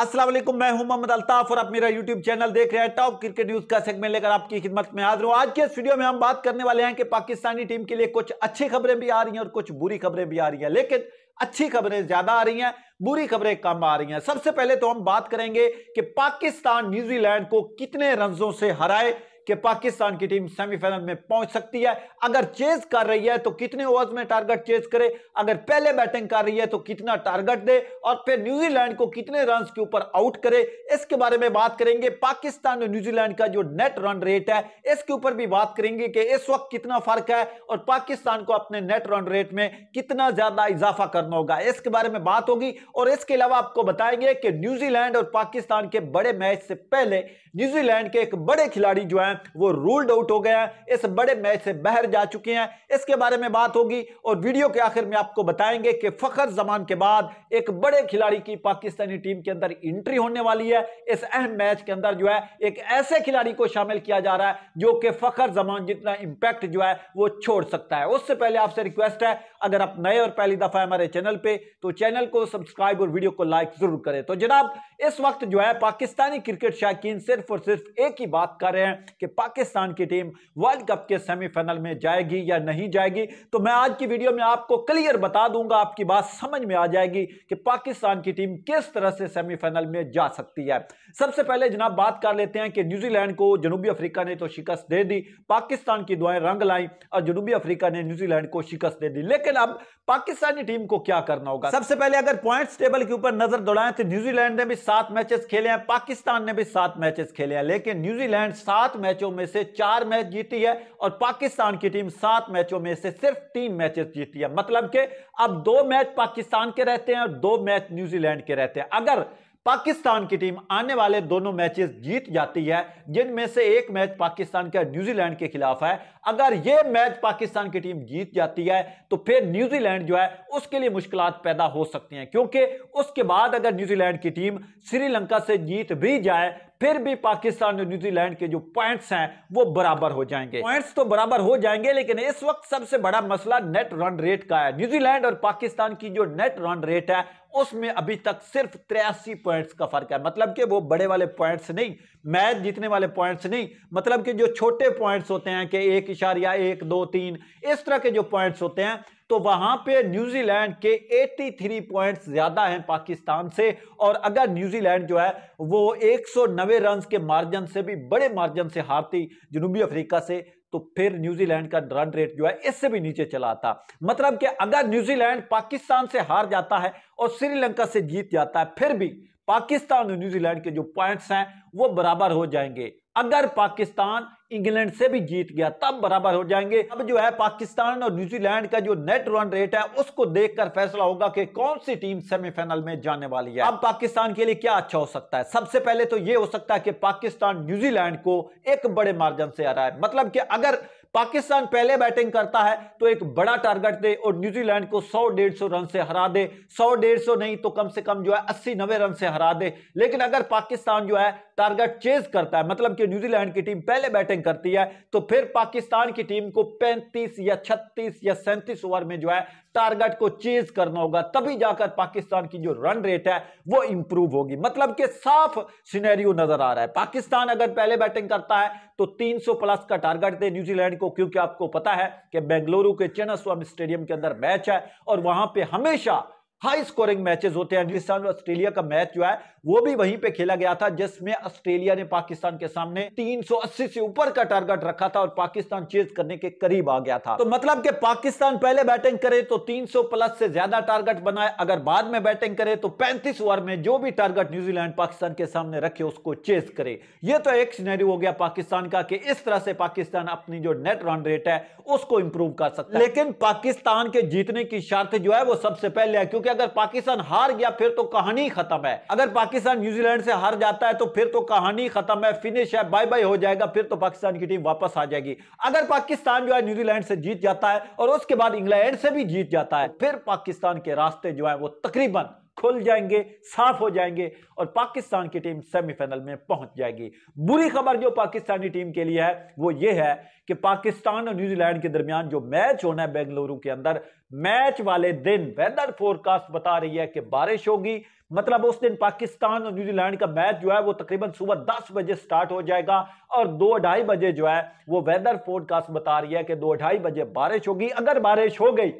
अस्सलाम वालेकुम मैं हूं मोहम्मद अल्ताफ और आप मेरा यूट्यूब चैनल देख रहे हैं टॉप क्रिकेट न्यूज का सेगमेंट लेकर आपकी खिदमत में हाजिर हूं आज के इस वीडियो में हम बात करने वाले हैं कि पाकिस्तानी टीम के लिए कुछ अच्छी खबरें भी आ रही हैं और कुछ बुरी खबरें भी आ रही हैं लेकिन अच्छी खबरें ज्यादा आ रही हैं बुरी खबरें कम आ रही हैं सबसे पहले तो हम बात करेंगे कि पाकिस्तान न्यूजीलैंड को कितने रनों से हराए कि पाकिस्तान की टीम सेमीफाइनल में पहुंच सकती है अगर चेज कर रही है तो कितने ओवर्स में टारगेट चेज करे अगर पहले बैटिंग कर रही है तो कितना टारगेट दे और फिर न्यूजीलैंड को कितने रन के ऊपर आउट करे इसके बारे में बात करेंगे पाकिस्तान और न्यूजीलैंड का जो नेट रन रेट है इसके ऊपर भी बात करेंगे कि इस वक्त कितना फर्क है और पाकिस्तान को अपने नेट रन रेट में कितना ज्यादा इजाफा करना होगा इसके बारे में बात होगी और इसके अलावा आपको बताएंगे कि न्यूजीलैंड और पाकिस्तान के बड़े मैच से पहले न्यूजीलैंड के एक बड़े खिलाड़ी जो है हैं वो रूल्ड आउट हो गए हैं इस बड़े मैच से बाहर जा चुके हैं इसके बारे में बात होगी और वीडियो के आखिर में आपको बताएंगे कि फखर जमान के बाद एक बड़े खिलाड़ी की पाकिस्तानी टीम के अंदर एंट्री होने वाली है इस अहम मैच के अंदर जो है एक ऐसे खिलाड़ी को शामिल किया जा रहा है जो कि फखर जमान जितना इंपैक्ट जो है वो छोड़ सकता है उससे पहले आपसे रिक्वेस्ट है अगर आप नए और पहली दफा हमारे चैनल पे तो चैनल को सब्सक्राइब और वीडियो को लाइक जरूर करें तो जनाब इस वक्त जो है पाकिस्तानी क्रिकेट शायकीन सिर्फ और सिर्फ एक ही बात कर रहे हैं कि पाकिस्तान की टीम वर्ल्ड कप के सेमीफाइनल में जाएगी या नहीं जाएगी तो मैं आज की वीडियो में आपको क्लियर बता दूंगा आपकी बात समझ में आ जाएगी कि पाकिस्तान की टीम किस तरह से सेमीफाइनल में जा सकती है सबसे पहले जनाब बात कर लेते हैं कि न्यूजीलैंड को जनूबी अफ्रीका ने तो शिकस्त दे दी पाकिस्तान की दुआएं रंग लाई और जनूबी अफ्रीका ने न्यूजीलैंड को शिकस्त दे दी लेकिन लेकिन अब पाकिस्तानी टीम को क्या करना होगा सबसे पहले अगर पॉइंट्स टेबल के ऊपर नजर दौड़ाएं तो न्यूजीलैंड ने भी सात मैचेस खेले हैं पाकिस्तान ने भी सात मैचेस खेले हैं लेकिन न्यूजीलैंड सात मैचों में से चार मैच जीती है और पाकिस्तान की टीम सात मैचों में से सिर्फ तीन मैचेस जीती है मतलब के अब दो मैच पाकिस्तान के रहते हैं और दो मैच न्यूजीलैंड के रहते हैं अगर पाकिस्तान की टीम आने वाले दोनों मैचेस जीत जाती है जिनमें से एक मैच पाकिस्तान का न्यूजीलैंड के खिलाफ है अगर यह मैच पाकिस्तान की टीम जीत जाती है तो फिर न्यूजीलैंड जो है उसके लिए मुश्किल पैदा हो सकती हैं क्योंकि उसके बाद अगर न्यूजीलैंड की टीम श्रीलंका से जीत भी जाए फिर भी पाकिस्तान और न्यूजीलैंड के जो पॉइंट्स हैं वो बराबर हो जाएंगे पॉइंट्स तो बराबर हो जाएंगे लेकिन इस वक्त सबसे बड़ा मसला नेट रन रेट का है न्यूजीलैंड और पाकिस्तान की जो नेट रन रेट है उसमें अभी तक सिर्फ तिरासी पॉइंट्स का फर्क है मतलब कि वो बड़े वाले पॉइंट्स नहीं मैच जीतने वाले पॉइंट्स नहीं मतलब कि जो छोटे पॉइंट्स होते हैं कि एक इशारिया एक दो तीन इस तरह के जो पॉइंट्स होते हैं तो वहां पे न्यूजीलैंड के 83 पॉइंट्स ज्यादा हैं पाकिस्तान से और अगर न्यूजीलैंड जो है वो 190 रन के मार्जिन से भी बड़े मार्जिन से हारती जनूबी अफ्रीका से तो फिर न्यूजीलैंड का रन रेट जो है इससे भी नीचे चला आता मतलब कि अगर न्यूजीलैंड पाकिस्तान से हार जाता है और श्रीलंका से जीत जाता है फिर भी पाकिस्तान और न्यूजीलैंड के जो पॉइंट्स हैं वो बराबर हो जाएंगे अगर पाकिस्तान इंग्लैंड से भी जीत गया तब बराबर हो जाएंगे अब जो है पाकिस्तान और न्यूजीलैंड का जो नेट रन रेट है उसको देखकर फैसला होगा कि कौन सी टीम सेमीफाइनल में जाने वाली है अब पाकिस्तान के लिए क्या अच्छा हो सकता है सबसे पहले तो यह हो सकता है कि पाकिस्तान न्यूजीलैंड को एक बड़े मार्जिन से है मतलब कि अगर पाकिस्तान पहले बैटिंग करता है तो एक बड़ा टारगेट दे और न्यूजीलैंड को सौ डेढ़ सौ रन से हरा दे सौ डेढ़ सौ नहीं तो कम से कम जो है अस्सी नब्बे रन से हरा दे लेकिन अगर पाकिस्तान जो है टारगेट चेज करता है मतलब कि न्यूजीलैंड की टीम पहले बैटिंग करती है तो फिर पाकिस्तान की टीम को पैंतीस या छत्तीस या सैंतीस ओवर में जो है टारगेट को चेज करना होगा तभी जाकर पाकिस्तान की जो रन रेट है वो इंप्रूव होगी मतलब कि साफ सिनेरियो नजर आ रहा है पाकिस्तान अगर पहले बैटिंग करता है तो 300 प्लस का टारगेट दे न्यूजीलैंड को क्योंकि आपको पता है कि बेंगलुरु के चेनास्वामी स्टेडियम के अंदर मैच है और वहां पे हमेशा हाई स्कोरिंग मैचेस होते हैं अंग्लिस्तान और ऑस्ट्रेलिया का मैच जो है वो भी वहीं पे खेला गया था जिसमें ऑस्ट्रेलिया ने पाकिस्तान के सामने 380 से ऊपर का टारगेट रखा था और पाकिस्तान चेज करने के करीब आ गया था तो मतलब कि पाकिस्तान पहले बैटिंग करे तो 300 प्लस से ज्यादा टारगेट बनाए अगर बाद में बैटिंग करे तो पैंतीस ओवर में जो भी टारगेट न्यूजीलैंड पाकिस्तान के सामने रखे उसको चेज करे ये तो एक सीनेरियो हो गया पाकिस्तान का कि इस तरह से पाकिस्तान अपनी जो नेट रन रेट है उसको इंप्रूव कर सकता लेकिन पाकिस्तान के जीतने की शर्त जो है वो सबसे पहले है क्योंकि अगर पाकिस्तान हार गया फिर तो कहानी खत्म है अगर पाकिस्तान न्यूजीलैंड से हार जाता है तो फिर तो कहानी खत्म है फिनिश है बाय बाय हो जाएगा फिर तो पाकिस्तान की टीम वापस आ जाएगी अगर पाकिस्तान जो है न्यूजीलैंड से जीत जाता है और उसके बाद इंग्लैंड से भी जीत जाता है फिर पाकिस्तान के रास्ते जो है वो तकरीबन खुल जाएंगे साफ हो जाएंगे और पाकिस्तान की टीम सेमीफाइनल में पहुंच जाएगी बुरी खबर जो पाकिस्तानी टीम के लिए है वो ये है कि पाकिस्तान और न्यूजीलैंड के दरमियान जो मैच होना है बेंगलुरु के अंदर मैच वाले दिन वेदर फोरकास्ट बता रही है कि बारिश होगी मतलब उस दिन पाकिस्तान और न्यूजीलैंड का मैच जो है वो तकरीबन सुबह 10 बजे स्टार्ट हो जाएगा और दो ढाई बजे जो है वो वेदर फोरकास्ट बता रही है कि दो ढाई बजे बारिश होगी अगर बारिश हो गई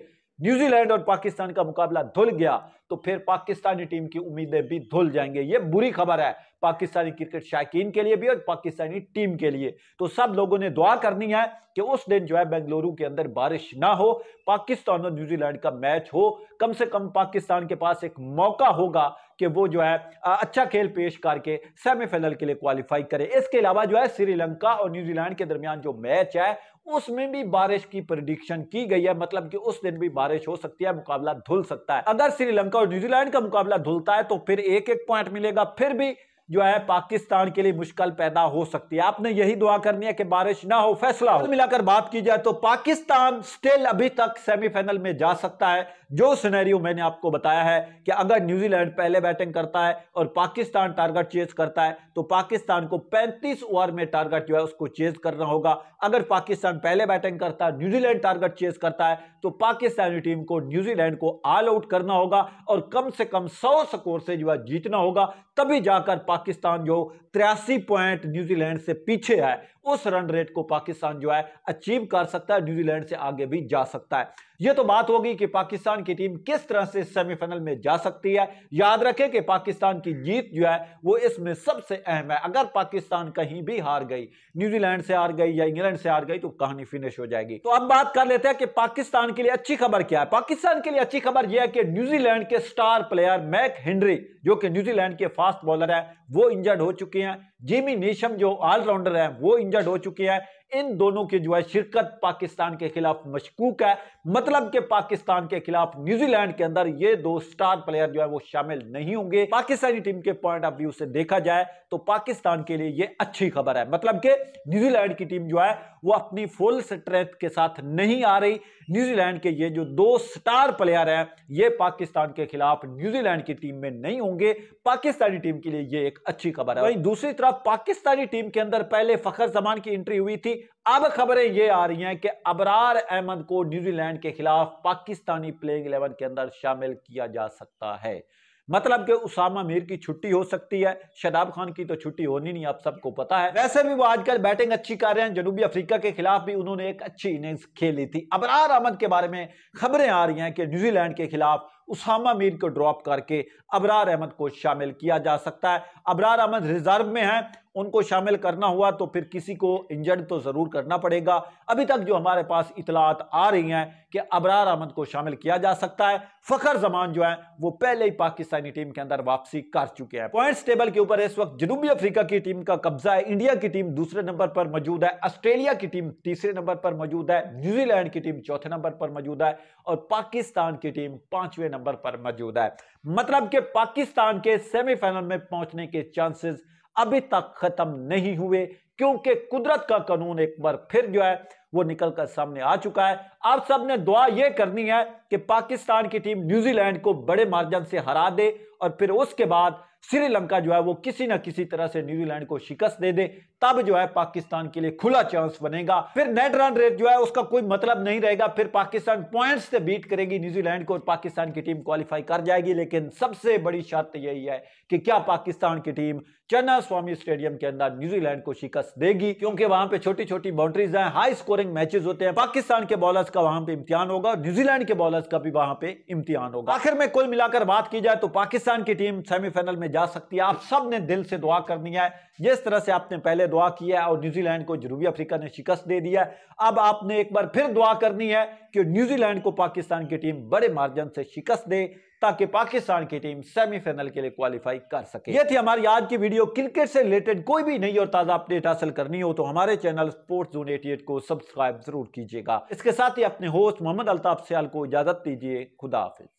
न्यूजीलैंड और पाकिस्तान का मुकाबला धुल गया तो फिर पाकिस्तानी टीम की उम्मीदें भी धुल जाएंगे ये बुरी खबर है पाकिस्तानी क्रिकेट शायकीन के लिए भी और पाकिस्तानी टीम के लिए तो सब लोगों ने दुआ करनी है कि उस दिन जो है बेंगलुरु के अंदर बारिश ना हो पाकिस्तान और न्यूजीलैंड का मैच हो कम से कम पाकिस्तान के पास एक मौका होगा कि वो जो है अच्छा खेल पेश करके सेमीफाइनल के लिए क्वालिफाई करे इसके अलावा जो है श्रीलंका और न्यूजीलैंड के दरमियान जो मैच है उसमें भी बारिश की प्रडिक्शन की गई है मतलब कि उस दिन भी बारिश हो सकती है मुकाबला धुल सकता है अगर श्रीलंका और न्यूजीलैंड का मुकाबला धुलता है तो फिर एक एक पॉइंट मिलेगा फिर भी जो है पाकिस्तान के लिए मुश्किल पैदा हो सकती है आपने यही दुआ करनी है कि बारिश ना हो फैसला हो मिलाकर बात की जाए तो पाकिस्तान स्टिल अभी तक सेमीफाइनल में जा सकता है जो सिनेरियो मैंने आपको बताया है कि अगर न्यूजीलैंड पहले बैटिंग करता है और पाकिस्तान टारगेट चेज करता है तो पाकिस्तान को पैंतीस ओवर में टारगेट जो है उसको चेज करना होगा अगर पाकिस्तान पहले बैटिंग करता है न्यूजीलैंड टारगेट चेज करता है तो पाकिस्तानी टीम को न्यूजीलैंड को ऑल आउट करना होगा और कम से कम सौ स्कोर से जो है जीतना होगा तभी जाकर पाकिस्तान जो तिरासी पॉइंट न्यूजीलैंड से पीछे है उस रन रेट को पाकिस्तान जो है अचीव कर सकता है न्यूजीलैंड से आगे भी जा सकता है ये तो बात होगी कि पाकिस्तान की टीम किस तरह से सेमीफाइनल में जा सकती है याद रखें कि पाकिस्तान की जीत जो है वो इसमें सबसे अहम है अगर पाकिस्तान कहीं भी हार गई न्यूजीलैंड से हार गई या इंग्लैंड से हार गई तो कहानी फिनिश हो जाएगी तो अब बात कर लेते हैं कि पाकिस्तान के लिए अच्छी खबर क्या है पाकिस्तान के लिए अच्छी खबर यह है कि न्यूजीलैंड के स्टार प्लेयर मैक हेनरी जो कि न्यूजीलैंड के फास्ट बॉलर है वो इंजर्ड हो चुके हैं जिमी नेशम जो ऑलराउंडर है वो इंजर्ड हो चुके हैं इन दोनों की जो है शिरकत पाकिस्तान के खिलाफ मशकूक है मतलब कि पाकिस्तान के खिलाफ न्यूजीलैंड के अंदर ये दो स्टार प्लेयर जो है वो शामिल नहीं होंगे पाकिस्तानी टीम के पॉइंट ऑफ व्यू से देखा जाए तो पाकिस्तान के लिए यह अच्छी खबर है मतलब कि न्यूजीलैंड की टीम जो है वो अपनी फुल स्ट्रेंथ के साथ नहीं आ रही न्यूजीलैंड के ये जो दो स्टार प्लेयर हैं ये पाकिस्तान के खिलाफ न्यूजीलैंड की टीम में नहीं होंगे पाकिस्तानी टीम के लिए ये एक अच्छी खबर है वहीं दूसरी तरफ पाकिस्तानी टीम के अंदर पहले फखर जमान की एंट्री हुई थी अब खबरें ये आ रही हैं कि अबरार अहमद को न्यूजीलैंड के खिलाफ पाकिस्तानी प्लेइंग इलेवन के अंदर शामिल किया जा सकता है मतलब कि उसामा मीर की छुट्टी हो सकती है शदाब खान की तो छुट्टी होनी नहीं आप सबको पता है वैसे भी वो आजकल बैटिंग अच्छी कर रहे हैं जनूबी अफ्रीका के खिलाफ भी उन्होंने एक अच्छी इनिंग्स खेली थी अबरार अहमद के बारे में खबरें आ रही हैं कि न्यूजीलैंड के खिलाफ उसामा मीर को ड्रॉप करके अबरार अहमद को शामिल किया जा सकता है अबरार अहमद रिजर्व में है उनको शामिल करना हुआ तो फिर किसी को इंजर्ड तो ज़रूर करना पड़ेगा अभी तक जो हमारे पास इतलात आ रही हैं कि अबरार अहमद को शामिल किया जा सकता है फ़खर जमान जो है वो पहले ही पाकिस्तानी टीम के अंदर वापसी कर चुके हैं पॉइंट्स टेबल के ऊपर इस वक्त जनूबी अफ्रीका की टीम का कब्जा है इंडिया की टीम दूसरे नंबर पर मौजूद है ऑस्ट्रेलिया की टीम तीसरे नंबर पर मौजूद है न्यूजीलैंड की टीम चौथे नंबर पर मौजूद है और पाकिस्तान की टीम पांचवें नंबर नंबर पर मौजूद है मतलब कि पाकिस्तान के सेमीफाइनल में पहुंचने के चांसेस अभी तक खत्म नहीं हुए क्योंकि कुदरत का कानून एक बार फिर जो है वो निकल कर सामने आ चुका है आप सबने दुआ यह करनी है कि पाकिस्तान की टीम न्यूजीलैंड को बड़े मार्जन से हरा दे और फिर उसके बाद श्रीलंका जो है वो किसी ना किसी तरह से न्यूजीलैंड को शिकस्त दे दे तब जो है पाकिस्तान के लिए खुला चांस बनेगा फिर नेट रन रेट जो है उसका कोई मतलब नहीं रहेगा फिर पाकिस्तान पॉइंट्स से बीट करेगी न्यूजीलैंड को और पाकिस्तान की टीम क्वालिफाई कर जाएगी लेकिन सबसे बड़ी शर्त यही है कि क्या पाकिस्तान की टीम चन्ना स्वामी स्टेडियम के अंदर न्यूजीलैंड को शिकस्त देगी क्योंकि वहां पर छोटी छोटी बाउंड्रीज है हाई स्कोरिंग मैचेज होते हैं पाकिस्तान के बॉलर का वहां पर इम्तिहान होगा न्यूजीलैंड के बॉलर प्लस का भी वहां पे इम्तिहान होगा आखिर में कुल मिलाकर बात की जाए तो पाकिस्तान की टीम सेमीफाइनल में जा सकती है आप सब ने दिल से दुआ करनी है जिस तरह से आपने पहले दुआ किया है और न्यूजीलैंड को जनूबी अफ्रीका ने शिकस्त दे दिया है अब आपने एक बार फिर दुआ करनी है कि न्यूजीलैंड को पाकिस्तान की टीम बड़े मार्जन से शिकस्त दे ताकि पाकिस्तान की टीम सेमीफाइनल के लिए क्वालिफाई कर सके ये थी हमारी आज की वीडियो क्रिकेट से रिलेटेड कोई भी नई और ताज़ा अपडेट हासिल करनी हो तो हमारे चैनल स्पोर्ट्स जोन एटी को सब्सक्राइब जरूर कीजिएगा इसके साथ ही अपने होस्ट मोहम्मद अल्ताफ सयाल को इजाजत दीजिए खुदा हाफिज